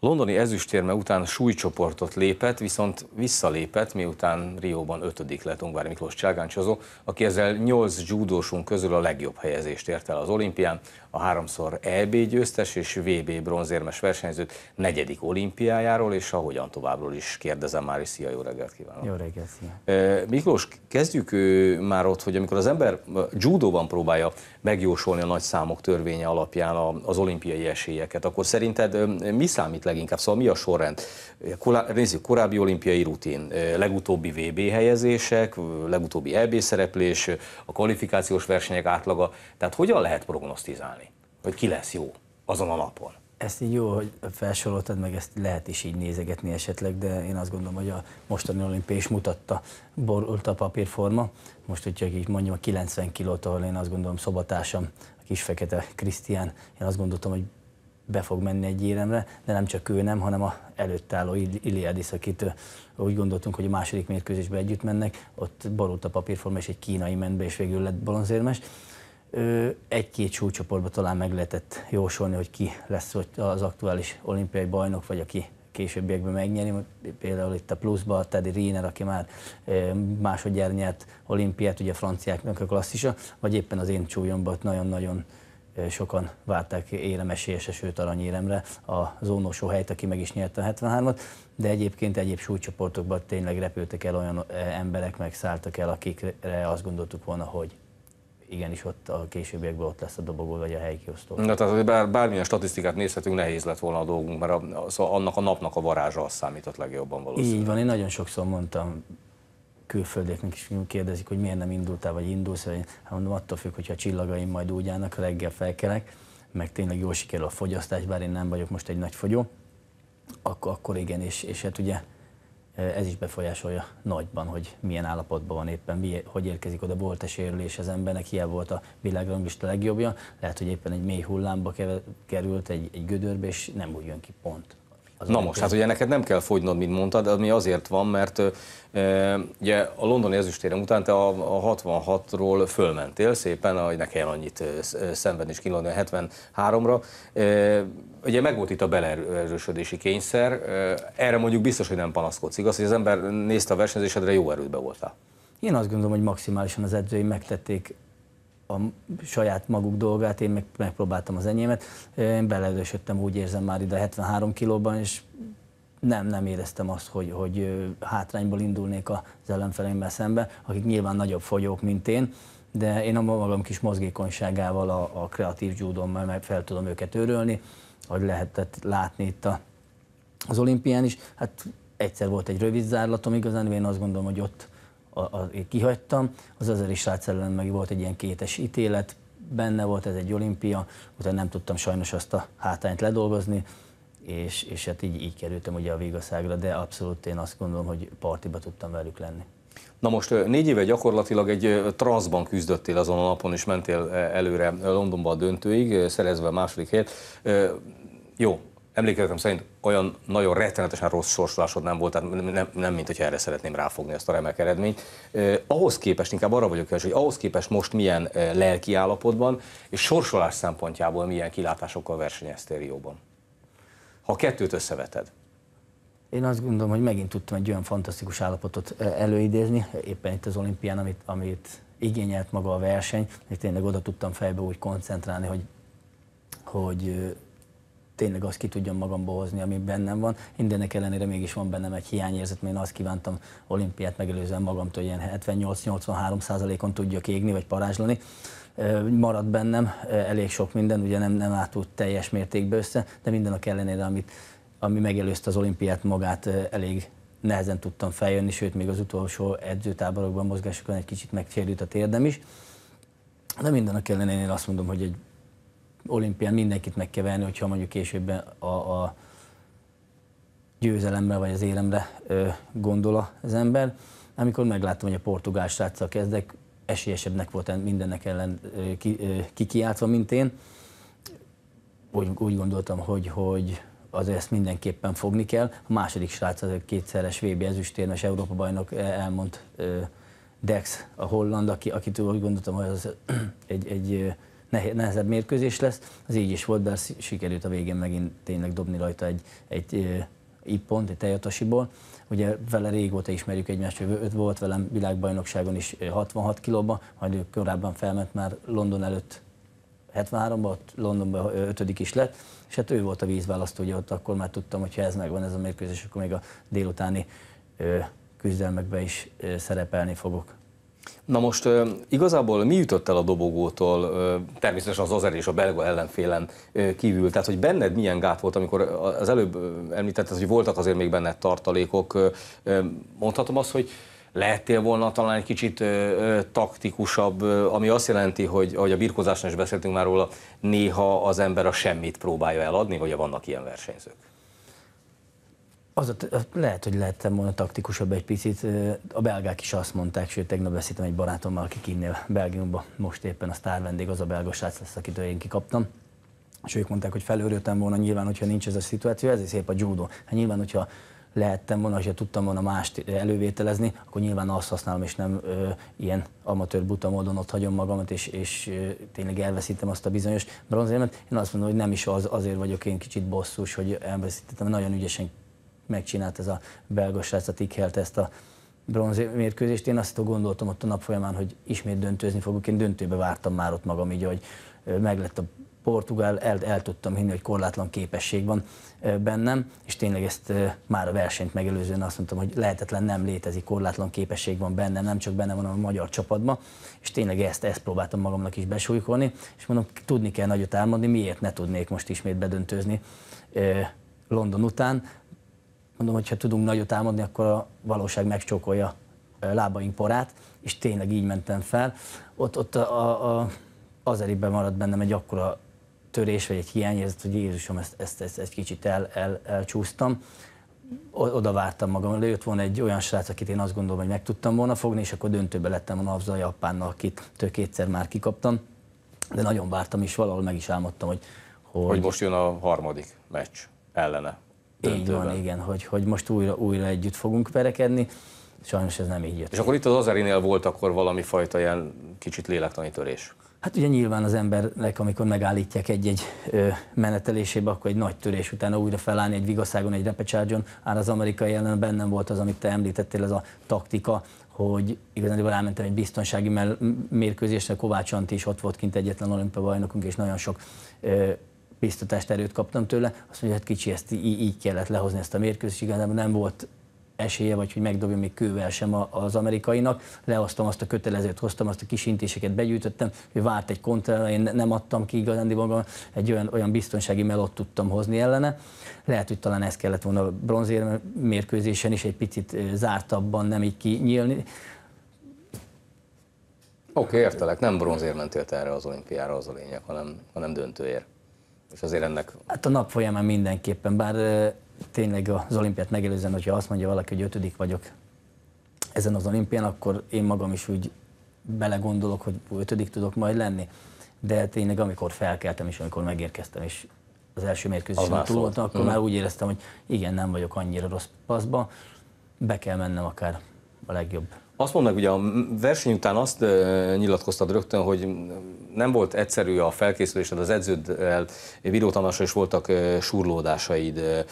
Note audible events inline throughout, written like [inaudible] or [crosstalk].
Londoni ezüstérme után súlycsoportot lépett, viszont visszalépett, miután Rióban ötödik lett Ungvári Miklós Cságáncsozó, aki ezzel nyolc judósunk közül a legjobb helyezést ért el az olimpián. A háromszor EB győztes és VB bronzérmes versenyzőt negyedik olimpiájáról, és ahogyan továbbról is kérdezem már, is szia, jó reggelt kívánok! Jó reggelt, szia. Miklós, kezdjük már ott, hogy amikor az ember judóban próbálja megjósolni a nagy számok törvénye alapján az olimpiai esélyeket, akkor szerinted mi számít számít leginkább. Szóval mi a sorrend? Nézzük, korábbi olimpiai rutin, legutóbbi VB helyezések, legutóbbi EB szereplés, a kvalifikációs versenyek átlaga. Tehát hogyan lehet prognosztizálni, hogy ki lesz jó azon a napon? Ezt így jó, hogy felsoroltad, meg ezt lehet is így nézegetni esetleg, de én azt gondolom, hogy a mostani olimpia is mutatta, borult a papírforma. Most, hogyha így mondjam, a 90 kilótól én azt gondolom szobatársam, a kis fekete Krisztián, én azt gondoltam, hogy be fog menni egy éremre, de nem csak ő nem, hanem a előtt álló Iliadis, akit úgy gondoltunk, hogy a második mérkőzésbe együtt mennek, ott borult a papírforma, és egy kínai ment be, és végül lett bronzérmes. Egy-két súlycsoportban talán meg lehetett jósolni, hogy ki lesz az aktuális olimpiai bajnok, vagy aki későbbiekben megnyeri, például itt a pluszban Teddy Riener, aki már másodjára olimpiát, ugye a franciáknak a klasszisa, vagy éppen az én csúlyomban nagyon-nagyon Eh, sokan várták éremesélyes, esőt aranyéremre a zónosó helyt, aki meg is nyerte 73-at, de egyébként egyéb súlycsoportokban tényleg repültek el olyan eh, emberek, meg szálltak el, akikre azt gondoltuk volna, hogy igenis ott a későbbiekben ott lesz a dobogó vagy a helyi kiosztó. Na, tehát bár, bármilyen statisztikát nézhetünk, nehéz lett volna a dolgunk, mert a, szóval annak a napnak a varázsa az számított legjobban valószínűleg. Így van, én nagyon sokszor mondtam külföldieknek is kérdezik, hogy miért nem indultál, vagy indulsz, vagy hát mondom, attól függ, hogyha a csillagaim majd úgy állnak, reggel felkelek, meg tényleg jól sikerül a fogyasztás, bár én nem vagyok most egy nagy fogyó, akkor, akkor igen, és, és hát ugye e, ez is befolyásolja nagyban, hogy milyen állapotban van éppen, mi, hogy érkezik oda, volt a sérülés az embernek, hiába volt a világranglista legjobbja, lehet, hogy éppen egy mély hullámba került, egy, egy gödörbe, és nem úgy jön ki pont. Az Na most, hát ugye neked nem kell fogynod, mint mondtad, de ami azért van, mert e, ugye a londoni ezüstérem után te a, a 66-ról fölmentél szépen, hogy ne kell annyit szenvedni és kínlódni a 73-ra. E, ugye megvolt itt a belerősödési kényszer, e, erre mondjuk biztos, hogy nem panaszkodsz, igaz, hogy az ember nézte a versenyzésedre, jó erődbe voltál. Én azt gondolom, hogy maximálisan az edzői megtették a saját maguk dolgát, én meg, megpróbáltam az enyémet. Én beleerősödtem, úgy érzem már ide 73 kilóban, és nem, nem éreztem azt, hogy, hogy hátrányból indulnék az ellenfeleimmel szembe, akik nyilván nagyobb fogyók, mint én, de én a magam kis mozgékonyságával, a, a kreatív judommal meg fel tudom őket őrölni, ahogy lehetett látni itt a, az olimpián is. Hát egyszer volt egy rövid zárlatom, igazán én azt gondolom, hogy ott a, a, kihagytam. Az azeri srác ellen meg volt egy ilyen kétes ítélet, benne volt ez egy olimpia, utána nem tudtam sajnos azt a hátányt ledolgozni, és, és hát így, így kerültem ugye a végaszágra, de abszolút én azt gondolom, hogy partiba tudtam velük lenni. Na most négy éve gyakorlatilag egy transzban küzdöttél azon a napon, és mentél e, előre Londonba a döntőig, szerezve a második helyet. Jó, emlékezetem szerint olyan nagyon rettenetesen rossz sorsolásod nem volt, tehát nem, nem, nem mint hogy erre szeretném ráfogni ezt a remek eredményt. Eh, ahhoz képest, inkább arra vagyok kérdés, hogy ahhoz képest most milyen eh, lelki állapotban és sorsolás szempontjából milyen kilátásokkal versenyeztél jóban. Ha a kettőt összeveted. Én azt gondolom, hogy megint tudtam egy olyan fantasztikus állapotot előidézni, éppen itt az olimpián, amit, amit igényelt maga a verseny, hogy tényleg oda tudtam fejbe úgy koncentrálni, hogy, hogy tényleg azt ki tudjam magamba hozni, ami bennem van. Mindenek ellenére mégis van bennem egy hiányérzet, mert én azt kívántam olimpiát megelőzően magamtól, hogy ilyen 78-83 on tudjak égni vagy parázslani. Maradt bennem elég sok minden, ugye nem, nem átult teljes mértékben össze, de a ellenére, amit, ami megelőzte az olimpiát magát, elég nehezen tudtam feljönni, sőt, még az utolsó edzőtáborokban, mozgásokon egy kicsit megsérült a térdem is. De minden a ellenére én azt mondom, hogy egy olimpián mindenkit meg kell venni, hogyha mondjuk később a, a győzelemre vagy az élemre ö, gondol az ember. Amikor megláttam, hogy a portugál srácsal kezdek, esélyesebbnek volt mindennek ellen kikiáltva, ki, kikiáltva, mint én. Úgy, úgy gondoltam, hogy, hogy az ezt mindenképpen fogni kell. A második srác, az kétszeres VB ezüstérmes Európa bajnok e, elmond Dex, a holland, aki, akitől úgy gondoltam, hogy az egy, egy nehezebb mérkőzés lesz. Az így is volt, bár sikerült a végén megint tényleg dobni rajta egy, egy pont, egy tejatasiból. Ugye vele régóta ismerjük egymást, öt volt velem világbajnokságon is 66 kilóba, majd ő korábban felment már London előtt 73-ban, ott Londonban ötödik is lett, és hát ő volt a vízválasztó, ugye ott akkor már tudtam, hogy ha ez megvan ez a mérkőzés, akkor még a délutáni ö, küzdelmekbe is szerepelni fogok. Na most igazából mi jutott el a dobogótól, természetesen az Azer és a belga ellenfélen kívül? Tehát, hogy benned milyen gát volt, amikor az előbb említetted, hogy voltak azért még benned tartalékok. Mondhatom azt, hogy lehettél volna talán egy kicsit taktikusabb, ami azt jelenti, hogy ahogy a birkozásnál is beszéltünk már róla, néha az ember a semmit próbálja eladni, vagy vannak ilyen versenyzők? Az a, lehet, hogy lehettem volna taktikusabb egy picit. A belgák is azt mondták, sőt, tegnap beszéltem egy barátommal, aki kinnél Belgiumba, most éppen a sztár vendég, az a belga srác lesz, akit én kikaptam. És ők mondták, hogy felőrültem volna, nyilván, hogyha nincs ez a szituáció, ezért szép a judo. Hát nyilván, hogyha lehettem volna, hogyha tudtam volna mást elővételezni, akkor nyilván azt használom, és nem ö, ilyen amatőr buta módon ott hagyom magamat, és, és ö, tényleg elveszítem azt a bizonyos bronzérmet. Én azt mondom, hogy nem is az, azért vagyok én kicsit bosszus, hogy elveszítettem, nagyon ügyesen megcsinált ez a belga srác, a Tickhelt, ezt a mérkőzést. Én azt gondoltam ott a nap folyamán, hogy ismét döntőzni fogok. Én döntőbe vártam már ott magam így, hogy meglett a portugál, el, el tudtam hinni, hogy korlátlan képesség van bennem, és tényleg ezt már a versenyt megelőzően azt mondtam, hogy lehetetlen nem létezik, korlátlan képesség van bennem, nem csak benne van a magyar csapatban, és tényleg ezt, ezt próbáltam magamnak is besújkolni, és mondom, tudni kell nagyot álmodni, miért ne tudnék most ismét bedöntőzni London után, mondom, hogy ha tudunk nagyot támadni, akkor a valóság megcsókolja lábaink porát, és tényleg így mentem fel. Ott, ott a, a, az erében maradt bennem egy akkora törés, vagy egy hiányérzet, hogy Jézusom, ezt, ezt, ezt, ezt kicsit el, el, elcsúsztam. Oda vártam magam. lejött volna egy olyan srác, akit én azt gondolom, hogy meg tudtam volna fogni, és akkor döntőbe lettem a azzal japánnal, akit től kétszer már kikaptam. De nagyon vártam, és valahol meg is álmodtam, hogy... Hogy, hogy most jön a harmadik meccs ellene. Így van, igen, hogy, hogy most újra, újra együtt fogunk perekedni. Sajnos ez nem így jött. És akkor itt az Azerinél volt akkor valami fajta ilyen kicsit lélektani törés. Hát ugye nyilván az embernek, amikor megállítják egy-egy menetelésébe, akkor egy nagy törés utána újra felállni egy vigaszágon, egy repecsárgyon. Ára az amerikai ellen bennem volt az, amit te említettél, ez a taktika, hogy igazán elmentem egy biztonsági mérkőzésre, Kovács Antti is ott volt kint egyetlen olimpia bajnokunk, és nagyon sok biztatást, erőt kaptam tőle. Azt mondja, hogy hát kicsi, ezt í- így kellett lehozni ezt a mérkőzést, igazából nem volt esélye, vagy hogy megdobja még kővel sem az amerikainak. Lehoztam azt a kötelezőt, hoztam azt a kis intéseket, begyűjtöttem, hogy várt egy kontra, én nem adtam ki igazán magam, egy olyan, olyan biztonsági melót tudtam hozni ellene. Lehet, hogy talán ez kellett volna bronzérm mérkőzésen is egy picit zártabban, nem így kinyílni. Oké, okay, értelek, nem bronzért mentél erre az olimpiára, az a lényeg, hanem, hanem döntőért és azért ennek... Hát a nap folyamán mindenképpen, bár tényleg az olimpiát megelőzően, hogyha azt mondja valaki, hogy ötödik vagyok ezen az olimpián, akkor én magam is úgy belegondolok, hogy ötödik tudok majd lenni. De tényleg amikor felkeltem és amikor megérkeztem és az első mérkőzésen túloltam, akkor mm. már úgy éreztem, hogy igen, nem vagyok annyira rossz paszba, be kell mennem akár a legjobb azt mondnak, ugye a verseny után azt nyilatkoztad rögtön, hogy nem volt egyszerű a felkészülésed az edződdel, Viró is voltak surlódásaid.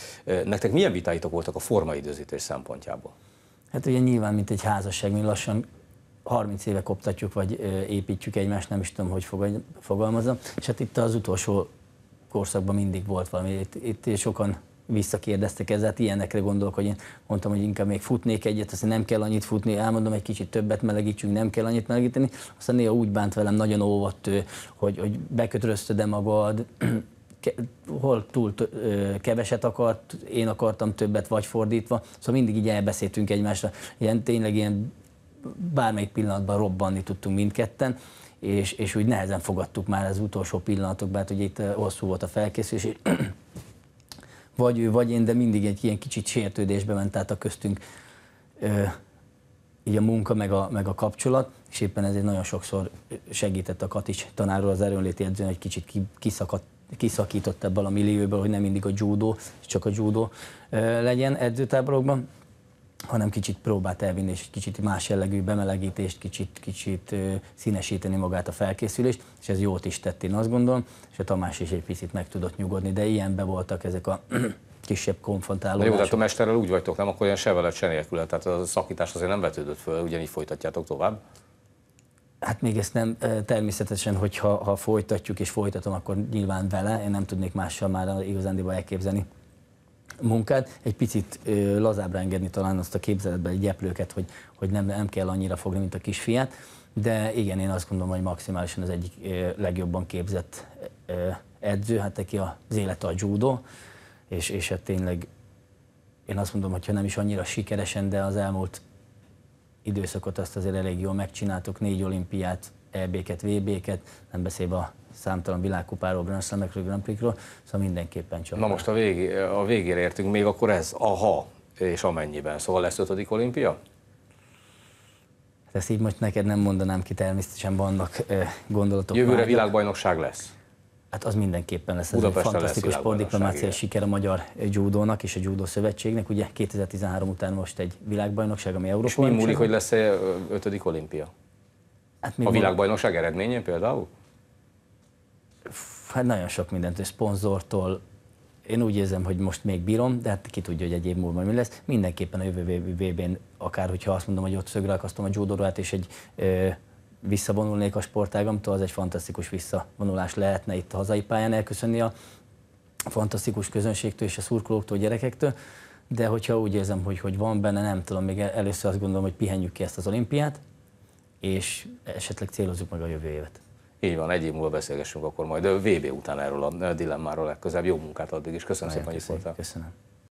Nektek milyen vitáitok voltak a formaidőzítés szempontjából? Hát ugye nyilván, mint egy házasság, mi lassan 30 éve koptatjuk, vagy építjük egymást, nem is tudom, hogy fogalmazom. És hát itt az utolsó korszakban mindig volt valami, itt, itt sokan visszakérdeztek ezzel, ilyenekre gondolok, hogy én mondtam, hogy inkább még futnék egyet, aztán nem kell annyit futni, elmondom, egy kicsit többet melegítsünk, nem kell annyit melegíteni. Aztán néha úgy bánt velem, nagyon óvott, ő, hogy, hogy bekötröztöd magad, [clears throat] hol túl keveset akart, én akartam többet, vagy fordítva. Szóval mindig így elbeszéltünk egymásra. Ilyen, tényleg ilyen bármelyik pillanatban robbanni tudtunk mindketten, és, és úgy nehezen fogadtuk már az utolsó pillanatokban, hát ugye itt hosszú volt a felkészülés, és vagy ő, vagy én, de mindig egy ilyen kicsit sértődésbe ment át a köztünk így a munka, meg a, meg a kapcsolat, és éppen ezért nagyon sokszor segített a Katics tanárról az erőnléti edzőn, egy kicsit kiszakadt kiszakított ebből a millióból, hogy nem mindig a judó, csak a judó legyen edzőtáborokban hanem kicsit próbált elvinni, és egy kicsit más jellegű bemelegítést, kicsit, kicsit színesíteni magát a felkészülést, és ez jót is tett, én azt gondolom, és a Tamás is egy picit meg tudott nyugodni, de ilyenbe voltak ezek a [clears throat] kisebb konfrontálódások. Jó, tehát a mesterrel úgy vagytok, nem? Akkor ilyen se veled, se nélkül, hát, tehát a szakítás azért nem vetődött föl, ugyanígy folytatjátok tovább. Hát még ezt nem, természetesen, hogyha ha folytatjuk és folytatom, akkor nyilván vele, én nem tudnék mással már igazándiból elképzelni munkát, egy picit ö, lazábbra engedni talán azt a képzeletbe egy gyeplőket, hogy, hogy nem, nem kell annyira fogni, mint a kisfiát, de igen, én azt gondolom, hogy maximálisan az egyik ö, legjobban képzett ö, edző, hát neki az élet a judo és, és hát tényleg én azt mondom, hogy nem is annyira sikeresen, de az elmúlt időszakot azt azért elég jól megcsináltuk, négy olimpiát, EB-ket, VB-ket, nem beszélve a számtalan világkupáról, Grand Slamekről, Grand Prixról, szóval mindenképpen csak. Na most a, végé, a végére értünk, még akkor ez, aha, és amennyiben. Szóval lesz ötödik olimpia? Hát ezt így most neked nem mondanám ki, természetesen vannak gondolatok. Jövőre mágyak. világbajnokság lesz? Hát az mindenképpen lesz. Ez egy fantasztikus sportdiplomáciai siker a magyar judónak és a judó szövetségnek. Ugye 2013 után most egy világbajnokság, ami Európa. És mi múlik, hogy lesz-e ötödik olimpia? Hát még a világbajnokság eredményén például? Hát nagyon sok mindent, szponzortól, én úgy érzem, hogy most még bírom, de hát ki tudja, hogy egy év múlva mi lesz. Mindenképpen a jövő VB-n, akár hogyha azt mondom, hogy ott szögre akasztom a judorát, és egy ö, visszavonulnék a sportágamtól, az egy fantasztikus visszavonulás lehetne itt a hazai pályán elköszönni a fantasztikus közönségtől és a szurkolóktól, a gyerekektől, de hogyha úgy érzem, hogy, hogy van benne, nem tudom, még először azt gondolom, hogy pihenjük ki ezt az olimpiát, és esetleg célozzuk meg a jövő évet. Így van, egy év múlva beszélgessünk akkor majd a VB után erről a dilemmáról legközelebb. Jó munkát addig is, köszönöm Nagyon szépen, hogy itt Köszönöm.